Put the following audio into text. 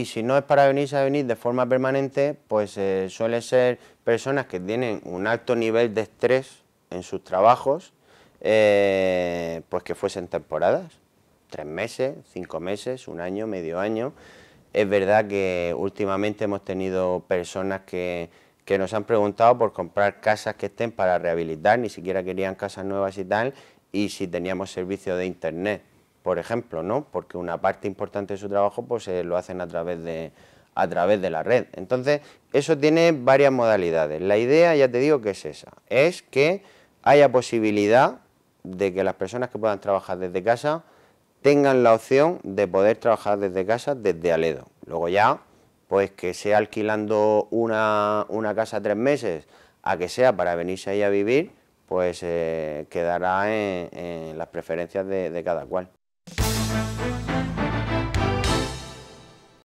y si no es para venirse a venir de forma permanente, pues eh, suele ser personas que tienen un alto nivel de estrés en sus trabajos, eh, pues que fuesen temporadas, tres meses, cinco meses, un año, medio año. Es verdad que últimamente hemos tenido personas que, que nos han preguntado por comprar casas que estén para rehabilitar, ni siquiera querían casas nuevas y tal, y si teníamos servicio de internet por ejemplo, ¿no? Porque una parte importante de su trabajo pues eh, lo hacen a través de a través de la red. Entonces, eso tiene varias modalidades. La idea, ya te digo que es esa, es que haya posibilidad de que las personas que puedan trabajar desde casa tengan la opción de poder trabajar desde casa desde Aledo. Luego ya, pues que sea alquilando una, casa tres meses a que sea para venirse ahí a vivir, pues eh, quedará en, las preferencias de cada cual.